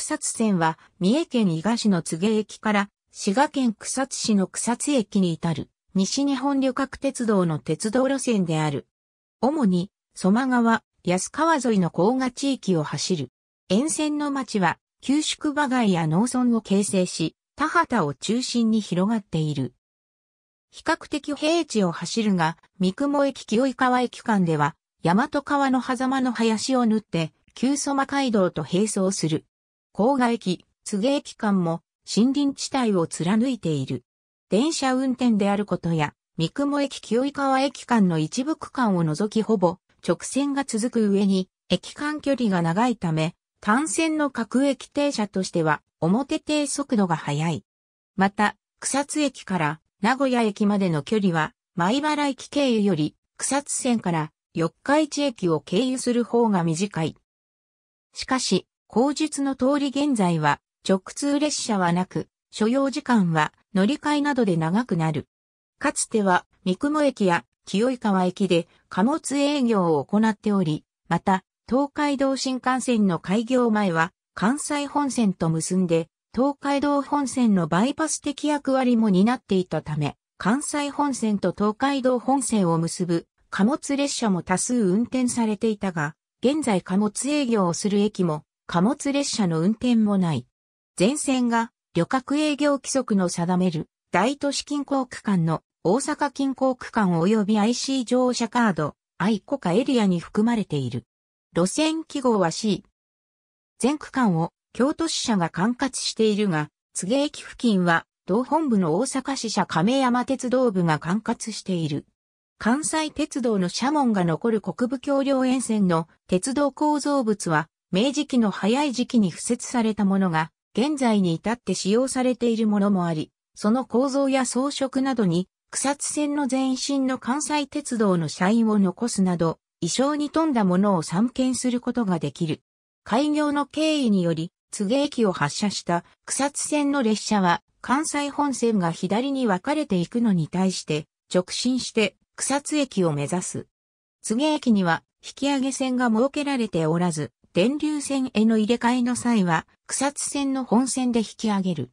草津線は三重県伊賀市の柘植駅から滋賀県草津市の草津駅に至る西日本旅客鉄道の鉄道路線である。主に蘇我川、安川沿いの甲賀地域を走る。沿線の町は旧宿場街や農村を形成し、田畑を中心に広がっている。比較的平地を走るが、三雲駅清井川駅間では、大和川の狭間の林を縫って、旧蘇馬街道と並走する。郊外駅、津芸駅間も森林地帯を貫いている。電車運転であることや、三雲駅清井川駅間の一部区間を除きほぼ直線が続く上に、駅間距離が長いため、単線の各駅停車としては表停速度が速い。また、草津駅から名古屋駅までの距離は、米原駅経由より草津線から四日市駅を経由する方が短い。しかし、口述の通り現在は直通列車はなく、所要時間は乗り換えなどで長くなる。かつては三雲駅や清井川駅で貨物営業を行っており、また東海道新幹線の開業前は関西本線と結んで東海道本線のバイパス的役割も担っていたため、関西本線と東海道本線を結ぶ貨物列車も多数運転されていたが、現在貨物営業をする駅も貨物列車の運転もない。全線が旅客営業規則の定める大都市近郊区間の大阪近郊区間及び IC 乗車カード、愛国家エリアに含まれている。路線記号は C。全区間を京都支社が管轄しているが、津芸駅付近は同本部の大阪支社亀山鉄道部が管轄している。関西鉄道の社門が残る国部橋梁沿線の鉄道構造物は明治期の早い時期に付設されたものが、現在に至って使用されているものもあり、その構造や装飾などに、草津線の前身の関西鉄道の社員を残すなど、衣装に富んだものを散見することができる。開業の経緯により、津芸駅を発車した草津線の列車は、関西本線が左に分かれていくのに対して、直進して草津駅を目指す。津芸駅には引き上げ線が設けられておらず、電流線への入れ替えの際は、草津線の本線で引き上げる。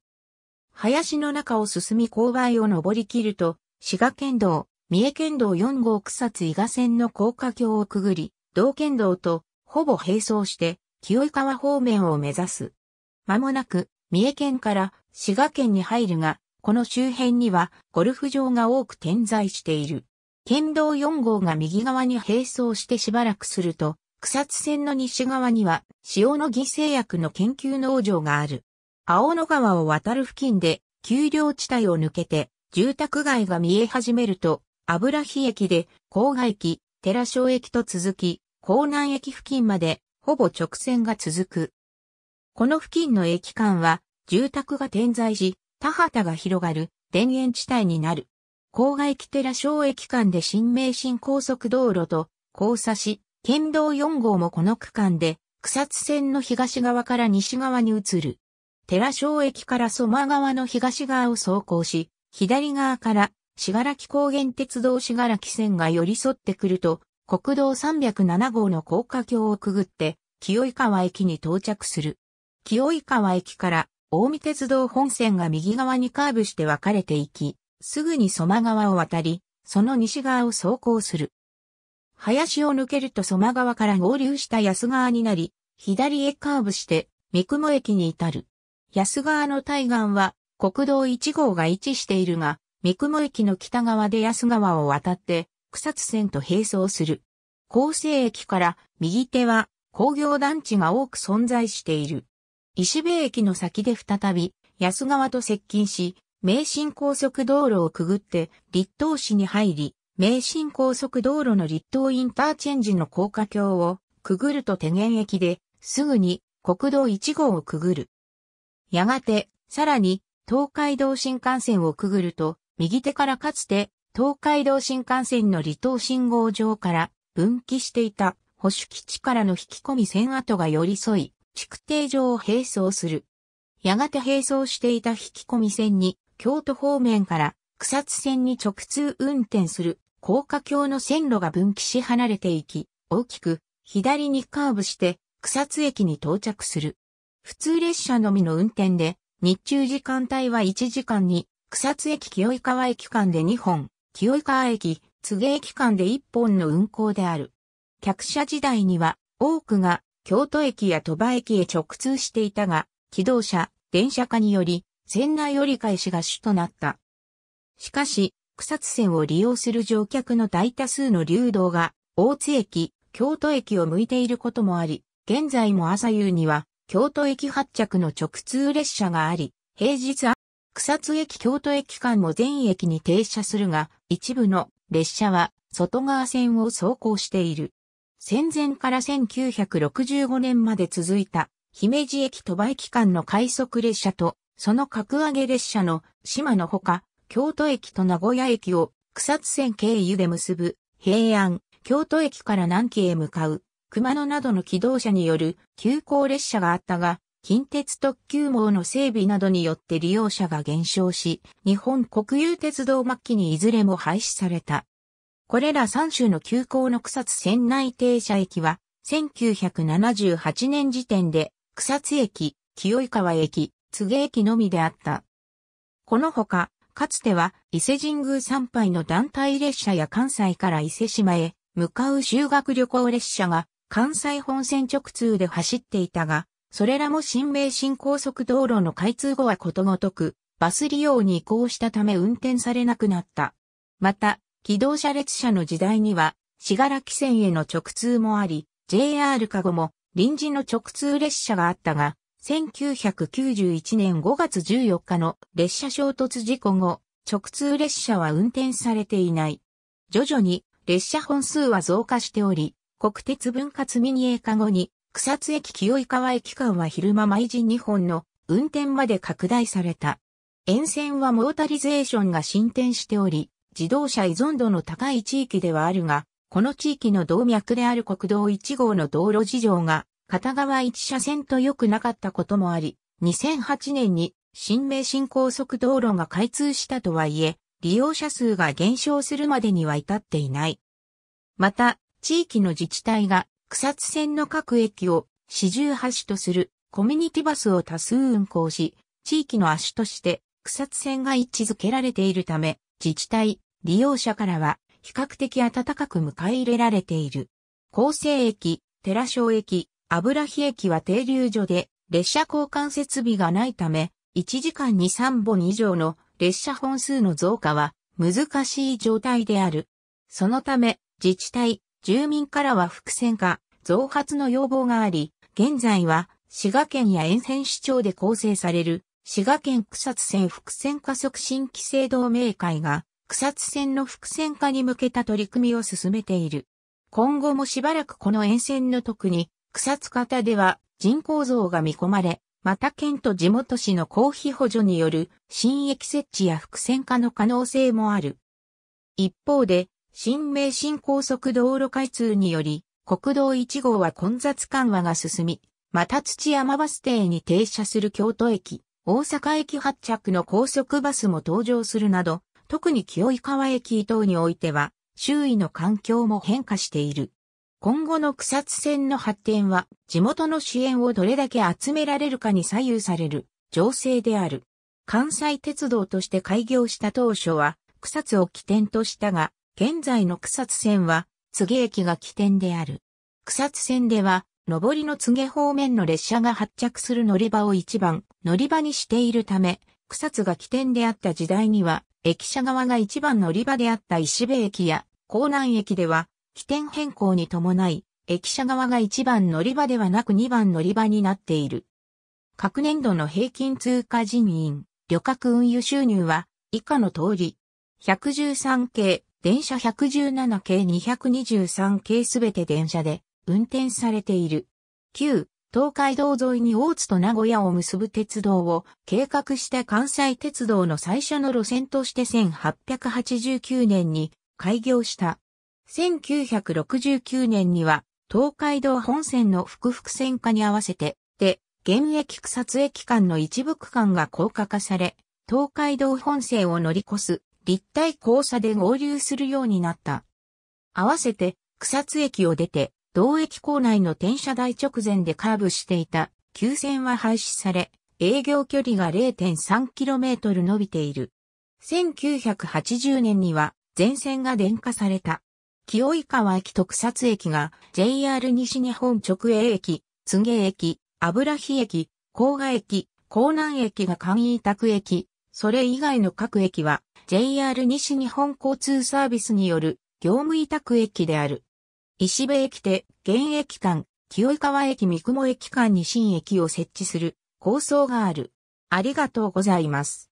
林の中を進み勾配を登り切ると、滋賀県道、三重県道4号草津伊賀線の高架橋をくぐり、道県道とほぼ並走して、清井川方面を目指す。まもなく、三重県から滋賀県に入るが、この周辺にはゴルフ場が多く点在している。県道4号が右側に並走してしばらくすると、草津線の西側には、塩野義製薬の研究農場がある。青野川を渡る付近で、丘陵地帯を抜けて、住宅街が見え始めると、油火駅で、郊外駅、寺小駅と続き、港南駅付近まで、ほぼ直線が続く。この付近の駅間は、住宅が点在し、田畑が広がる、田園地帯になる。郊外駅寺小駅間で新名神高速道路と、交差し、県道4号もこの区間で、草津線の東側から西側に移る。寺小駅から蘇我川の東側を走行し、左側から、信楽高原鉄道信楽線が寄り添ってくると、国道307号の高架橋をくぐって、清井川駅に到着する。清井川駅から、近江鉄道本線が右側にカーブして分かれていき、すぐに蘇我川を渡り、その西側を走行する。林を抜けると蕎麦川から合流した安川になり、左へカーブして、三雲駅に至る。安川の対岸は、国道1号が位置しているが、三雲駅の北側で安川を渡って、草津線と並走する。厚生駅から右手は工業団地が多く存在している。石部駅の先で再び安川と接近し、名神高速道路をくぐって立東市に入り、名神高速道路の立東インターチェンジの高架橋をくぐると手現駅で、すぐに国道1号をくぐる。やがて、さらに、東海道新幹線をくぐると、右手からかつて、東海道新幹線の離島信号場から分岐していた保守基地からの引き込み線跡が寄り添い、築堤場を並走する。やがて並走していた引き込み線に、京都方面から草津線に直通運転する高架橋の線路が分岐し離れていき、大きく左にカーブして草津駅に到着する。普通列車のみの運転で、日中時間帯は1時間に、草津駅清井川駅間で2本、清井川駅、津芸駅間で1本の運行である。客車時代には、多くが京都駅や鳥羽駅へ直通していたが、機動車、電車化により、船内折り返しが主となった。しかし、草津線を利用する乗客の大多数の流動が、大津駅、京都駅を向いていることもあり、現在も朝夕には、京都駅発着の直通列車があり、平日草津駅京都駅間も全駅に停車するが、一部の列車は外側線を走行している。戦前から1965年まで続いた姫路駅鳥羽駅間の快速列車と、その格上げ列車の島のほか、京都駅と名古屋駅を草津線経由で結ぶ平安、京都駅から南紀へ向かう熊野などの機動車による急行列車があったが、近鉄特急網の整備などによって利用者が減少し、日本国有鉄道末期にいずれも廃止された。これら3州の急行の草津線内停車駅は、1978年時点で草津駅、清井川駅、津毛駅のみであった。このほか、かつては伊勢神宮参拝の団体列車や関西から伊勢島へ向かう修学旅行列車が関西本線直通で走っていたが、それらも新名神高速道路の開通後はことごとく、バス利用に移行したため運転されなくなった。また、機動車列車の時代には、がらき線への直通もあり、JR 加護も臨時の直通列車があったが、1991年5月14日の列車衝突事故後、直通列車は運転されていない。徐々に列車本数は増加しており、国鉄分割民営化後に草津駅清井川駅間は昼間毎時2本の運転まで拡大された。沿線はモータリゼーションが進展しており、自動車依存度の高い地域ではあるが、この地域の動脈である国道1号の道路事情が片側一車線と良くなかったこともあり、2008年に新名神高速道路が開通したとはいえ、利用者数が減少するまでには至っていない。また、地域の自治体が草津線の各駅を四重橋とするコミュニティバスを多数運行し、地域の足として草津線が位置づけられているため、自治体、利用者からは比較的暖かく迎え入れられている。厚生駅、寺小駅、油冷駅は停留所で、列車交換設備がないため、1時間に3本以上の列車本数の増加は難しい状態である。そのため、自治体、住民からは伏線化、増発の要望があり、現在は滋賀県や沿線市町で構成される滋賀県草津線伏線化促進規制同盟会が草津線の伏線化に向けた取り組みを進めている。今後もしばらくこの沿線の特に草津方では人口増が見込まれ、また県と地元市の公費補助による新駅設置や伏線化の可能性もある。一方で、新名神高速道路開通により、国道1号は混雑緩和が進み、また土山バス停に停車する京都駅、大阪駅発着の高速バスも登場するなど、特に清井川駅等においては、周囲の環境も変化している。今後の草津線の発展は地元の支援をどれだけ集められるかに左右される情勢である。関西鉄道として開業した当初は草津を起点としたが、現在の草津線は津下駅が起点である。草津線では上りの津下方面の列車が発着する乗り場を一番乗り場にしているため、草津が起点であった時代には駅舎側が一番乗り場であった石部駅や江南駅では起点変更に伴い、駅舎側が1番乗り場ではなく2番乗り場になっている。各年度の平均通貨人員、旅客運輸収入は以下の通り、113系、電車117系223系すべて電車で運転されている。旧、東海道沿いに大津と名古屋を結ぶ鉄道を計画した関西鉄道の最初の路線として1889年に開業した。1969年には東海道本線の複々線化に合わせて、で、現役草津駅間の一部区間が高架化され、東海道本線を乗り越す立体交差で合流するようになった。合わせて草津駅を出て、同駅構内の転車台直前でカーブしていた急線は廃止され、営業距離が 0.3km 伸びている。1980年には全線が電化された。清井川駅特撮駅が JR 西日本直営駅、津芸駅、油日駅、甲賀駅、江南駅が簡易宅駅、それ以外の各駅は JR 西日本交通サービスによる業務委託駅である。石部駅で現駅間、清井川駅三雲駅間に新駅を設置する構想がある。ありがとうございます。